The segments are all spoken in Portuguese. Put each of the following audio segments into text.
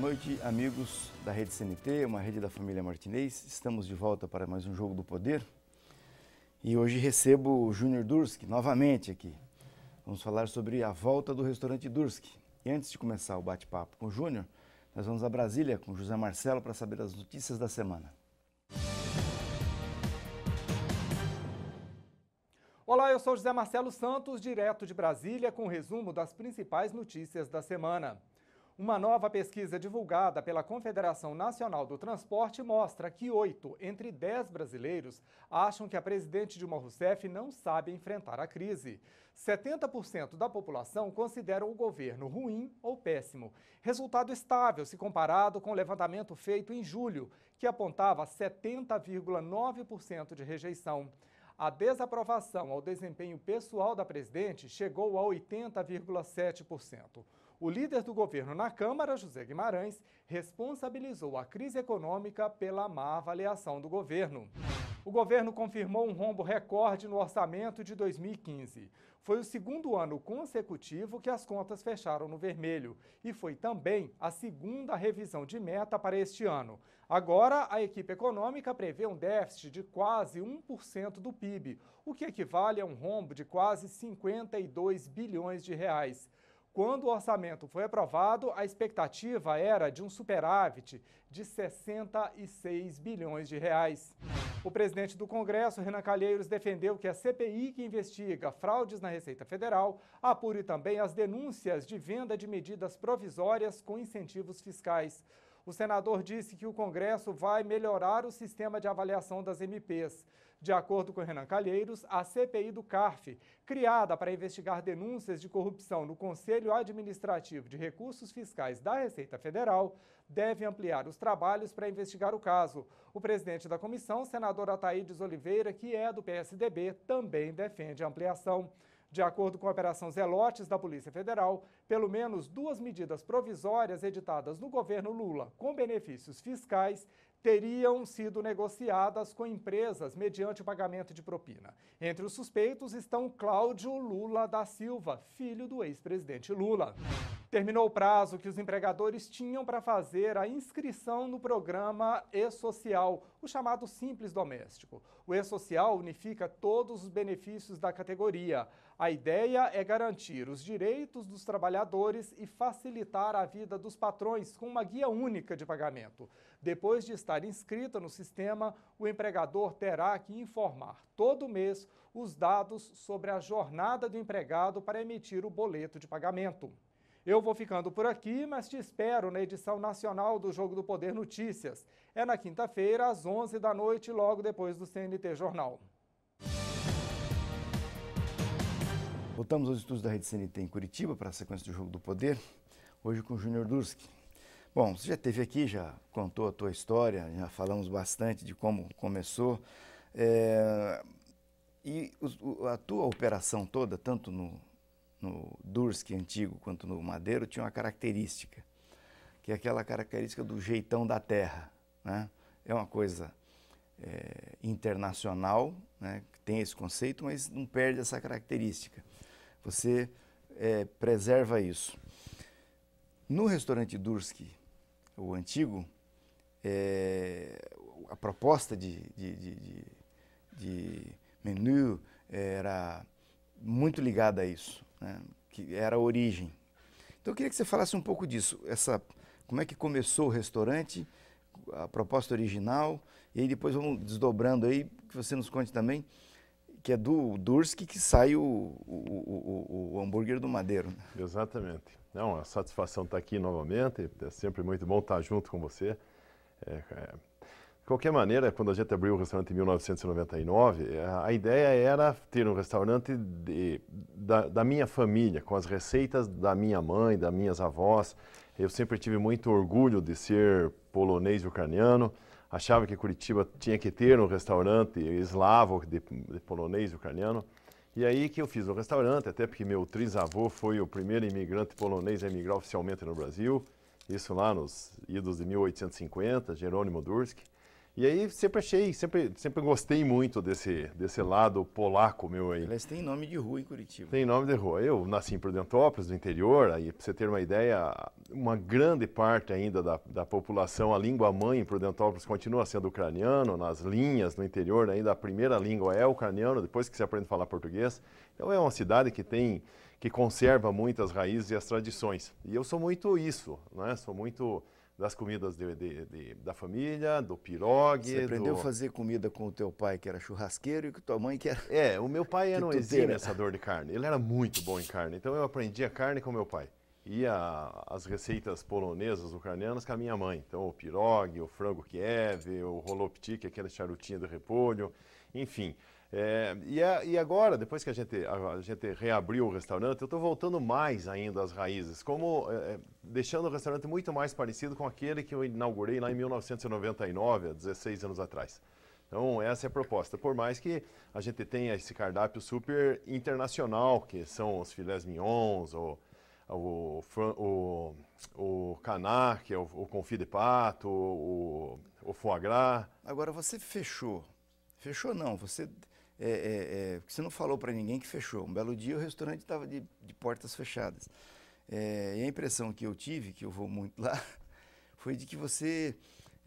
noite, amigos da Rede CNT, uma rede da família Martinez. Estamos de volta para mais um Jogo do Poder. E hoje recebo o Júnior Durski novamente aqui. Vamos falar sobre a volta do restaurante Durski. E antes de começar o bate-papo com o Júnior, nós vamos a Brasília com José Marcelo para saber as notícias da semana. Olá, eu sou José Marcelo Santos, direto de Brasília, com um resumo das principais notícias da semana. Uma nova pesquisa divulgada pela Confederação Nacional do Transporte mostra que oito entre dez brasileiros acham que a presidente Dilma Rousseff não sabe enfrentar a crise. 70% da população consideram o governo ruim ou péssimo. Resultado estável se comparado com o levantamento feito em julho, que apontava 70,9% de rejeição. A desaprovação ao desempenho pessoal da presidente chegou a 80,7%. O líder do governo na Câmara, José Guimarães, responsabilizou a crise econômica pela má avaliação do governo. O governo confirmou um rombo recorde no orçamento de 2015. Foi o segundo ano consecutivo que as contas fecharam no vermelho e foi também a segunda revisão de meta para este ano. Agora, a equipe econômica prevê um déficit de quase 1% do PIB, o que equivale a um rombo de quase 52 bilhões de reais. Quando o orçamento foi aprovado, a expectativa era de um superávit de 66 bilhões de reais. O presidente do Congresso, Renan Calheiros, defendeu que a CPI que investiga fraudes na Receita Federal apure também as denúncias de venda de medidas provisórias com incentivos fiscais. O senador disse que o Congresso vai melhorar o sistema de avaliação das MPs. De acordo com Renan Calheiros, a CPI do CARF, criada para investigar denúncias de corrupção no Conselho Administrativo de Recursos Fiscais da Receita Federal, deve ampliar os trabalhos para investigar o caso. O presidente da comissão, senador Ataídes Oliveira, que é do PSDB, também defende a ampliação. De acordo com a Operação Zelotes da Polícia Federal, pelo menos duas medidas provisórias editadas no governo Lula com benefícios fiscais teriam sido negociadas com empresas mediante o pagamento de propina. Entre os suspeitos estão Cláudio Lula da Silva, filho do ex-presidente Lula. Terminou o prazo que os empregadores tinham para fazer a inscrição no programa E-Social, o chamado Simples Doméstico. O E-Social unifica todos os benefícios da categoria. A ideia é garantir os direitos dos trabalhadores e facilitar a vida dos patrões com uma guia única de pagamento. Depois de estar inscrita no sistema, o empregador terá que informar todo mês os dados sobre a jornada do empregado para emitir o boleto de pagamento. Eu vou ficando por aqui, mas te espero na edição nacional do Jogo do Poder Notícias. É na quinta-feira, às 11 da noite, logo depois do CNT Jornal. Voltamos aos estudos da Rede CNT em Curitiba para a sequência do Jogo do Poder, hoje com o Júnior Durski. Bom, você já esteve aqui, já contou a tua história, já falamos bastante de como começou. É, e o, a tua operação toda, tanto no, no Durski antigo quanto no Madeiro, tinha uma característica, que é aquela característica do jeitão da terra. Né? É uma coisa é, internacional, né, que tem esse conceito, mas não perde essa característica. Você é, preserva isso. No restaurante Dursky, o antigo, é, a proposta de, de, de, de, de menu eh, era muito ligada a isso, né? que era a origem. Então eu queria que você falasse um pouco disso, essa, como é que começou o restaurante, a proposta original, e aí depois vamos desdobrando aí, que você nos conte também que é do Durski que sai o, o, o, o hambúrguer do Madeiro. Né? Exatamente. Não, a satisfação estar tá aqui novamente, é sempre muito bom estar tá junto com você. É, é, de qualquer maneira, quando a gente abriu o restaurante em 1999, é, a ideia era ter um restaurante de, da, da minha família, com as receitas da minha mãe, das minhas avós. Eu sempre tive muito orgulho de ser polonês e ucraniano achava que Curitiba tinha que ter um restaurante eslavo, de, de polonês, ucraniano. E aí que eu fiz o restaurante, até porque meu trisavô foi o primeiro imigrante polonês a emigrar oficialmente no Brasil, isso lá nos idos de 1850, Jerônimo Durski. E aí sempre achei, sempre, sempre gostei muito desse, desse lado polaco meu aí. Eles têm nome de rua em Curitiba. Tem nome de rua. Eu nasci em Prudentópolis, no interior, aí para você ter uma ideia, uma grande parte ainda da, da população, a língua mãe em Prudentópolis continua sendo ucraniano, nas linhas no interior ainda a primeira língua é ucraniano, depois que se aprende a falar português. Então é uma cidade que tem, que conserva muitas raízes e as tradições. E eu sou muito isso, né? Sou muito das comidas de, de, de, da família, do pirogue. Você aprendeu a fazer comida com o teu pai, que era churrasqueiro, e com tua mãe, que era. É, o meu pai era um exímio assador de carne. Ele era muito bom em carne. Então eu aprendi a carne com meu pai. E a, as receitas polonesas, ucranianas, com a minha mãe. Então o pirogue, o frango Kiev, o roloptik, aquela charutinho do repolho, enfim. É, e, a, e, agora, depois que a gente, a, a gente reabriu o restaurante, eu estou voltando mais ainda às raízes, como é, é, deixando o restaurante muito mais parecido com aquele que eu inaugurei lá em 1999, há 16 anos atrás. Então, essa é a proposta. Por mais que a gente tenha esse cardápio super internacional, que são os filés mignons, ou, o, o, o caná, que é o, o confit de pato, o, o foie gras. Agora, você fechou. Fechou não, você é, é, é, porque você não falou para ninguém que fechou. Um belo dia o restaurante estava de, de, portas fechadas. É, e a impressão que eu tive, que eu vou muito lá, foi de que você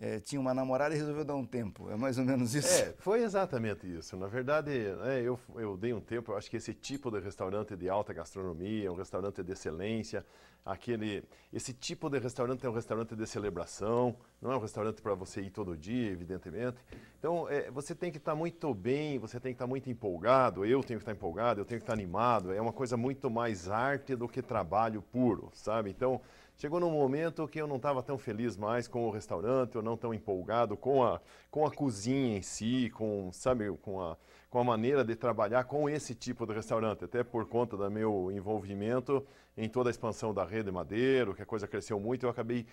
é, tinha uma namorada e resolveu dar um tempo. É mais ou menos isso? É, foi exatamente isso. Na verdade, é, eu, eu dei um tempo. Eu acho que esse tipo de restaurante de alta gastronomia, um restaurante de excelência, aquele, esse tipo de restaurante é um restaurante de celebração, não é um restaurante para você ir todo dia, evidentemente. Então, é, você tem que estar tá muito bem, você tem que estar tá muito empolgado. Eu tenho que estar tá empolgado, eu tenho que estar tá animado. É uma coisa muito mais arte do que trabalho puro, sabe? Então. Chegou num momento que eu não estava tão feliz mais com o restaurante, eu não tão empolgado com a, com a cozinha em si, com, sabe, com a, com a maneira de trabalhar com esse tipo de restaurante, até por conta do meu envolvimento em toda a expansão da rede Madeiro, que a coisa cresceu muito, eu acabei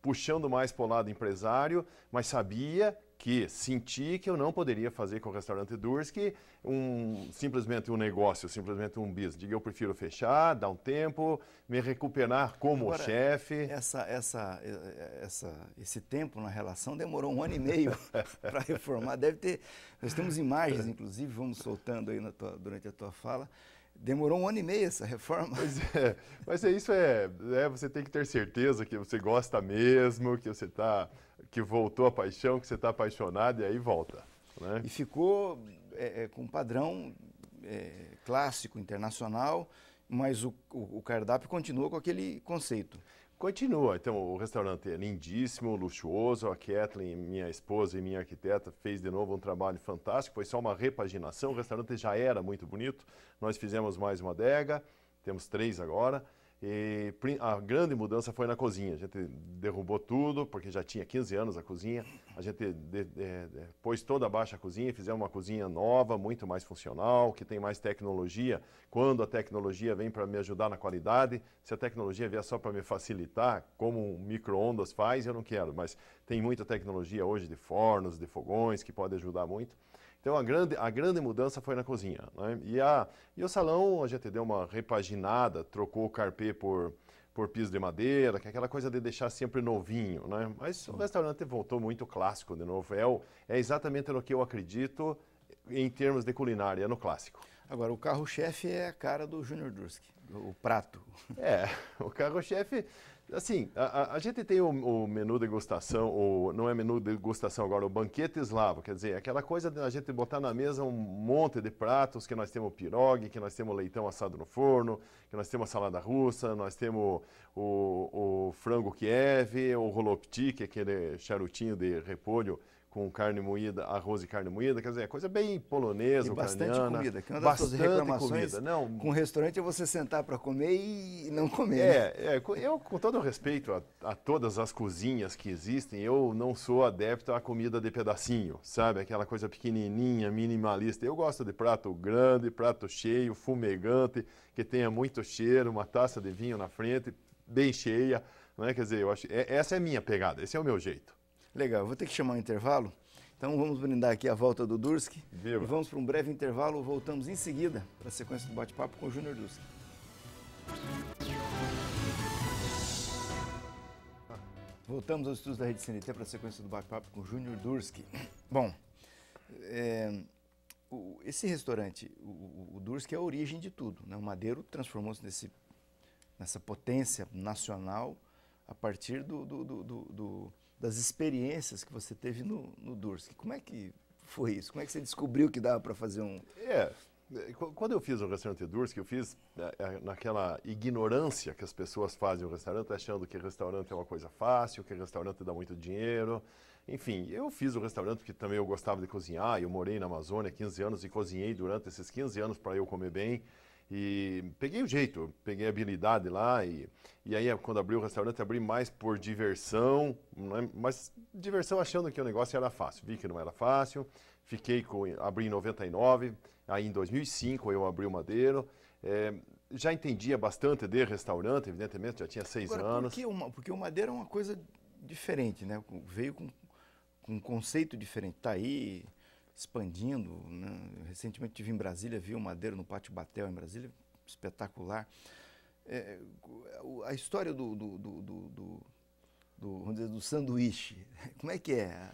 puxando mais para o lado empresário, mas sabia que senti que eu não poderia fazer com o restaurante Durski um, simplesmente um negócio, simplesmente um business. Diga, eu prefiro fechar, dar um tempo, me recuperar como Agora, chefe. Essa, essa, eh, eh, essa, esse tempo na relação demorou um ano e meio para reformar. Deve ter. Nós temos imagens, inclusive, vamos soltando aí tua, durante a tua fala Demorou um ano e meio essa reforma. Mas é, mas é isso é, é, você tem que ter certeza que você gosta mesmo, que você tá, que voltou a paixão, que você está apaixonado e aí volta. Né? E ficou é, é com um padrão é, clássico internacional, mas o, o, o cardápio continua com aquele conceito. Continua. Então, o restaurante é lindíssimo, luxuoso. A Kathleen, minha esposa e minha arquiteta, fez de novo um trabalho fantástico. Foi só uma repaginação. O restaurante já era muito bonito. Nós fizemos mais uma adega, temos três agora. E a grande mudança foi na cozinha. A gente derrubou tudo, porque já tinha 15 anos a cozinha. A gente de, de, de, pôs toda abaixo a cozinha, fizemos uma cozinha nova, muito mais funcional, que tem mais tecnologia. Quando a tecnologia vem para me ajudar na qualidade, se a tecnologia vier só para me facilitar, como um micro-ondas faz, eu não quero. Mas tem muita tecnologia hoje de fornos, de fogões, que pode ajudar muito. Então a grande, a grande mudança foi na cozinha. Né? E, a, e o salão a gente deu uma repaginada, trocou o carpê por, por piso de madeira, que é aquela coisa de deixar sempre novinho. Né? Mas Sim. o restaurante voltou muito clássico de novo. É, o, é exatamente no que eu acredito em termos de culinária, é no clássico. Agora, o carro-chefe é a cara do Júnior Druski, o prato. É, o carro-chefe Assim, a, a, gente tem o, o menu degustação, ou não é menu degustação agora, o banquete eslavo, quer dizer, aquela coisa da gente botar na mesa um monte de pratos, que nós temos pirogue, que nós temos leitão assado no forno, que nós temos salada russa, nós temos o, o frango Kiev, o rolopti, que é aquele charutinho de repolho com carne moída, arroz e carne moída, quer dizer, é coisa bem polonesa, e bastante ucraniana, comida, que é uma das suas reclamações comida, não, com restaurante é você sentar para comer e não comer. É, né? é eu com todo respeito a, a, todas as cozinhas que existem, eu não sou adepto à comida de pedacinho, sabe, aquela coisa pequenininha, minimalista. Eu gosto de prato grande, prato cheio, fumegante, que tenha muito cheiro, uma taça de vinho na frente, bem cheia, né? Quer dizer, eu acho, é, essa é a minha pegada, esse é o meu jeito. Legal, vou ter que chamar um intervalo. Então vamos brindar aqui a volta do Durski. Viva. E vamos para um breve intervalo. Voltamos em seguida para a sequência do bate-papo com o Júnior Durski. Voltamos aos estudos da Rede CNT para a sequência do bate-papo com o Júnior Durski. Bom, é, o, esse restaurante, o, o Durski é a origem de tudo. Né? O Madeiro transformou-se nesse, nessa potência nacional a partir do, do, do, do das experiências que você teve no, no Dursk. Como é que foi isso? Como é que você descobriu que dava para fazer um... É, é quando eu fiz o restaurante Dursk, eu fiz é, é, naquela ignorância que as pessoas fazem o restaurante, achando que restaurante é uma coisa fácil, que restaurante dá muito dinheiro. Enfim, eu fiz o restaurante porque também eu gostava de cozinhar, eu morei na Amazônia 15 anos e cozinhei durante esses 15 anos para eu comer bem. E peguei o jeito, peguei a habilidade lá e, e aí quando abri o restaurante abri mais por diversão, né? mas diversão achando que o negócio era fácil. Vi que não era fácil, fiquei com, abri em 99, aí em 2005 eu abri o Madeiro. É, já entendia bastante de restaurante, evidentemente, já tinha seis Agora, anos. Porque, uma, porque o Madeiro é uma coisa diferente, né? Veio com, com um conceito diferente. Está aí, expandindo. Né? Recentemente estive em Brasília, vi o Madeiro no Pátio Batel, em Brasília, espetacular. É, a história do, do, do, do, do vamos dizer, do sanduíche, como é que é?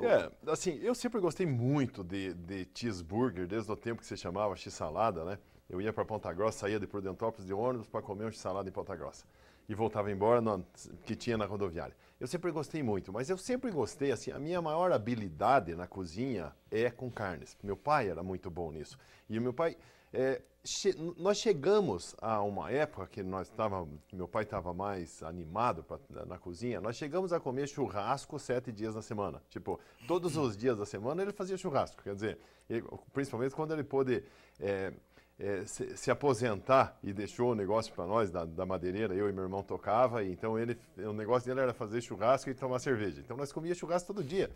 É, assim, eu sempre gostei muito de, de cheeseburger, desde o tempo que se chamava x-salada, né? Eu ia para Ponta Grossa, saía de Prudentópolis de ônibus para comer um x-salada em Ponta Grossa e voltava embora no, que tinha na rodoviária. Eu sempre gostei muito, mas eu sempre gostei, assim, a minha maior habilidade na cozinha é com carnes. Meu pai era muito bom nisso. E o meu pai. É, che nós chegamos a uma época que nós tava, meu pai estava mais animado pra, na cozinha, nós chegamos a comer churrasco sete dias na semana. Tipo, todos os dias da semana ele fazia churrasco. Quer dizer, ele, principalmente quando ele pôde. É, é, se, se, aposentar e deixou o negócio para nós da, da, madeireira, eu e meu irmão tocava, e então ele, o negócio dele era fazer churrasco e tomar cerveja. Então nós comíamos churrasco todo dia.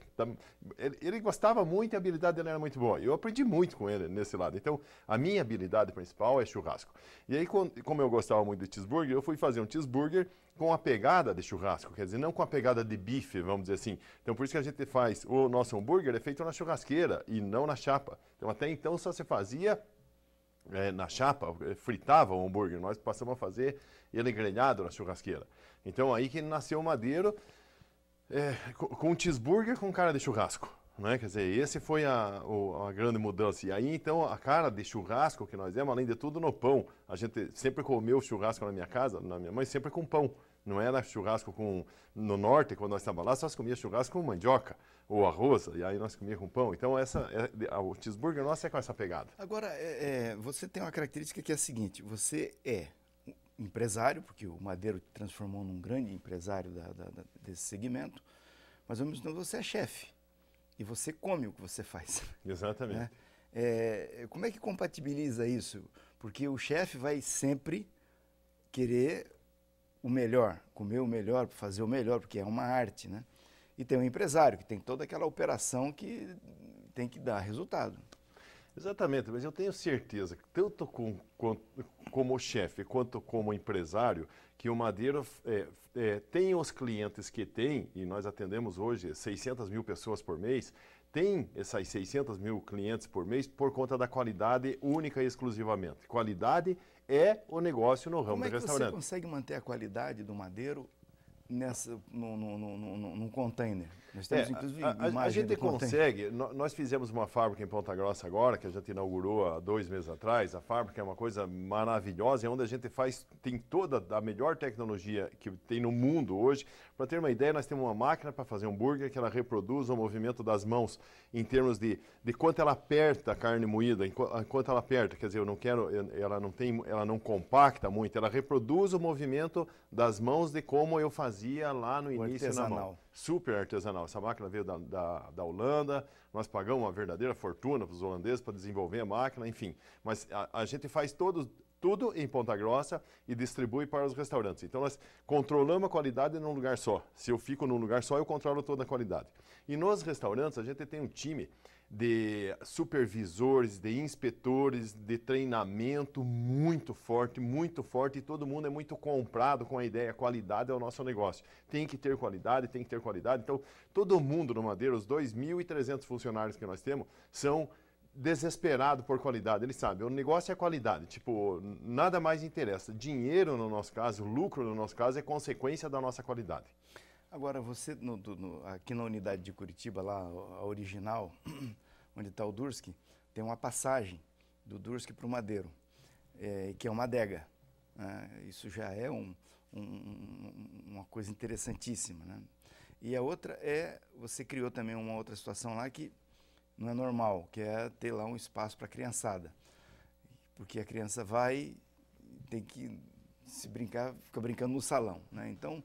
Ele, ele gostava muito e a habilidade dele era muito boa. Eu aprendi muito com ele nesse lado. Então a minha habilidade principal é churrasco. E aí, como eu gostava muito de cheeseburger, eu fui fazer um cheeseburger com a pegada de churrasco, quer dizer, não com a pegada de bife, vamos dizer assim. Então por isso que a gente faz o nosso hambúrguer é feito na churrasqueira e não na chapa. Então até então só se fazia é, na chapa, fritava o hambúrguer, nós passamos a fazer ele grelhado na churrasqueira. Então aí que nasceu o Madeiro é, com um cheeseburger com cara de churrasco. Né? Quer dizer, esse foi a, o, a grande mudança. E aí, então, a cara de churrasco que nós demos, além de tudo, no pão. A gente sempre comeu churrasco na minha casa, na minha mãe, sempre com pão. Não era churrasco com... No norte, quando nós estávamos lá, só se comia churrasco com mandioca ou arroz, e aí nós comíamos com pão. Então, essa, é, o cheeseburger nosso é com essa pegada. Agora, é, é, você tem uma característica que é a seguinte, você é empresário, porque o Madeiro te transformou num grande empresário da, da, da, desse segmento, mas ao mesmo tempo você é chefe e você come o que você faz. Né? Exatamente. Né? É, como é que compatibiliza isso? Porque o chefe vai sempre querer o melhor, comer o melhor, fazer o melhor, porque é uma arte, né? e tem o um empresário, que tem toda aquela operação que tem que dar resultado. Exatamente, mas eu tenho certeza que tanto com, com, como chefe quanto como empresário, que o Madeira é, é, tem os clientes que tem, e nós atendemos hoje 600 mil pessoas por mês, tem essas 600 mil clientes por mês por conta da qualidade única e exclusivamente. Qualidade é o negócio no ramo Como é restaurante. Como você consegue manter a qualidade do madeiro nessa, no no no no no container. Nós temos, é, inclusive, a, a, a gente consegue. Nós fizemos uma fábrica em Ponta Grossa agora, que a gente inaugurou há dois meses atrás. A fábrica é uma coisa maravilhosa, é onde a gente faz, tem toda a melhor tecnologia que tem no mundo hoje. Para ter uma ideia, nós temos uma máquina para fazer hambúrguer que ela reproduz o movimento das mãos em termos de, de quanto ela aperta a carne moída, quanto ela aperta. Quer dizer, eu não quero, ela não tem, ela não compacta muito, ela reproduz o movimento das mãos de como eu fazia lá no início na mão super artesanal. Essa máquina veio da, da, da Holanda, nós pagamos uma verdadeira fortuna para os holandeses para desenvolver a máquina, enfim. Mas a, a gente faz todos, tudo em Ponta Grossa e distribui para os restaurantes. Então nós controlamos a qualidade num lugar só. Se eu fico num lugar só, eu controlo toda a qualidade. E nos restaurantes a gente tem um time de supervisores, de inspetores, de treinamento muito forte, muito forte, e todo mundo é muito comprado com a ideia, qualidade é o nosso negócio. Tem que ter qualidade, tem que ter qualidade. Então, todo mundo no Madeira, os 2.300 funcionários que nós temos, são desesperados por qualidade. Eles sabem o negócio é qualidade. Tipo, nada mais interessa. Dinheiro, no nosso caso, lucro, no nosso caso, é consequência da nossa qualidade. Agora, você, no, no, aqui na unidade de Curitiba, lá, a original, onde está o Durski, tem uma passagem do Durski para o Madeiro, é, que é uma adega. Né? Isso já é um, um, uma coisa interessantíssima. Né? E a outra é, você criou também uma outra situação lá que não é normal, que é ter lá um espaço para a criançada. Porque a criança vai, tem que se brincar, fica brincando no salão. Né? Então,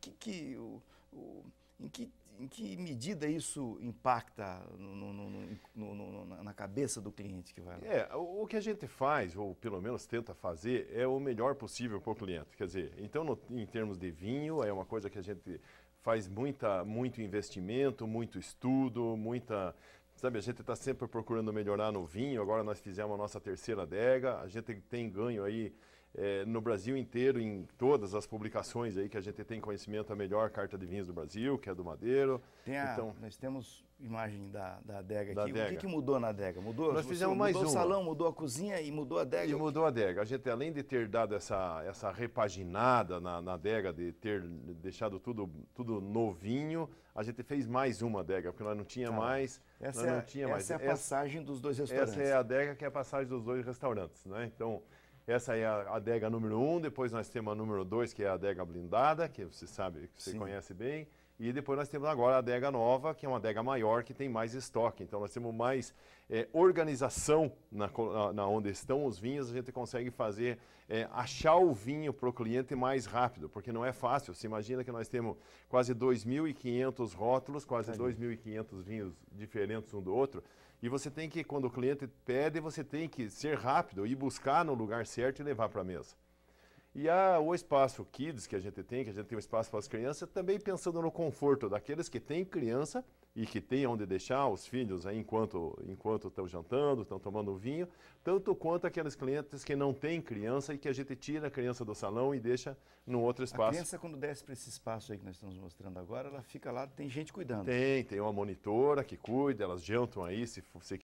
que, que, o, o, em, que, em que medida isso impacta no, no, no, na cabeça do cliente que vai lá? É, o, o que a gente faz, ou pelo menos tenta fazer, é o melhor possível para o cliente. Quer dizer, então, em termos de vinho, é uma coisa que a gente faz muita, muito investimento, muito estudo, muita. Sabe, a gente está sempre procurando melhorar no vinho. Agora nós fizemos a nossa terceira adega. A gente tem ganho aí é, no Brasil inteiro, em todas as publicações aí que a gente tem conhecimento, a melhor carta de vinhos do Brasil, que é do Madeiro. Tem a, então, nós temos imagem da, da adega da aqui. Adega. O que, que, mudou na adega? Mudou? Nós fizemos mais mudou uma. o salão, mudou a cozinha e mudou a adega? E mudou a adega. A gente, além de ter dado essa, essa repaginada na, na adega, de ter deixado tudo, tudo novinho, a gente fez mais uma adega, porque nós não tinha tá. mais. Essa, é, não tinha essa mais. é a é passagem dos dois restaurantes. Essa é a adega que é a passagem dos dois restaurantes, né? Então... Essa é a adega número um, depois nós temos a número dois, que é a adega blindada, que você sabe, que você Sim. conhece bem. E depois nós temos agora a adega nova, que é uma adega maior, que tem mais estoque. Então nós temos mais é, organização na, na, onde estão os vinhos, a gente consegue fazer, é, achar o vinho para o cliente mais rápido, porque não é fácil. Você imagina que nós temos quase 2.500 rótulos, quase 2.500 vinhos diferentes um do outro. E você tem que, quando o cliente pede, você tem que ser rápido e buscar no lugar certo e levar para a mesa. E a, o espaço Kids que a gente tem, que a gente tem um espaço para as crianças, também pensando no conforto daqueles que têm criança e que têm onde deixar os filhos aí né, enquanto enquanto estão jantando, estão tomando vinho, tanto quanto aqueles clientes que não têm criança e que a gente tira a criança do salão e deixa num outro espaço. A criança quando desce para esse espaço aí que nós estamos mostrando agora, ela fica lá, tem gente cuidando. Tem, tem uma monitora que cuida, elas jantam aí se, se